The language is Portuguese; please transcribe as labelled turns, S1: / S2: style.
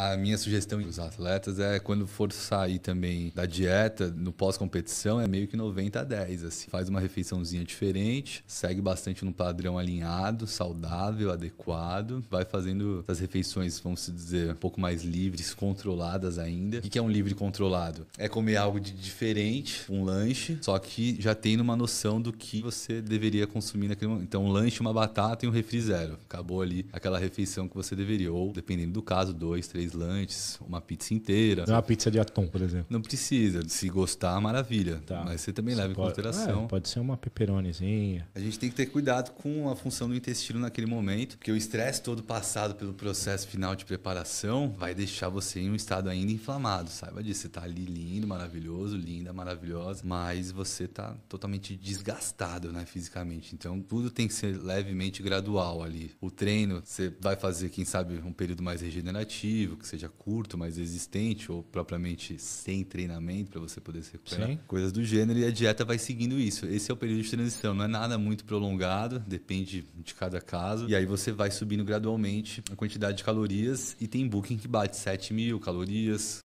S1: A minha sugestão para os atletas é quando for sair também da dieta, no pós-competição, é meio que 90 a 10. Assim. Faz uma refeiçãozinha diferente, segue bastante num padrão alinhado, saudável, adequado. Vai fazendo as refeições, vamos dizer, um pouco mais livres, controladas ainda. O que é um livre controlado? É comer algo de diferente, um lanche, só que já tendo uma noção do que você deveria consumir naquele momento. Então, um lanche, uma batata e um refri zero. Acabou ali aquela refeição que você deveria. Ou, dependendo do caso, dois, três três lanches, uma pizza inteira. Não é uma pizza de atum, por exemplo. Não precisa. Se gostar, maravilha. Tá. Mas você também você leva pode, em consideração. É,
S2: pode ser uma peperonezinha.
S1: A gente tem que ter cuidado com a função do intestino naquele momento, porque o estresse todo passado pelo processo final de preparação vai deixar você em um estado ainda inflamado. Saiba disso. Você tá ali lindo, maravilhoso, linda, maravilhosa, mas você tá totalmente desgastado, né, fisicamente. Então, tudo tem que ser levemente gradual ali. O treino, você vai fazer, quem sabe, um período mais regenerativo, que seja curto, mais existente, ou propriamente sem treinamento, para você poder se recuperar. Sim. Coisas do gênero, e a dieta vai seguindo isso. Esse é o período de transição, não é nada muito prolongado, depende de cada caso. E aí você vai subindo gradualmente a quantidade de calorias, e tem booking que bate 7 mil calorias,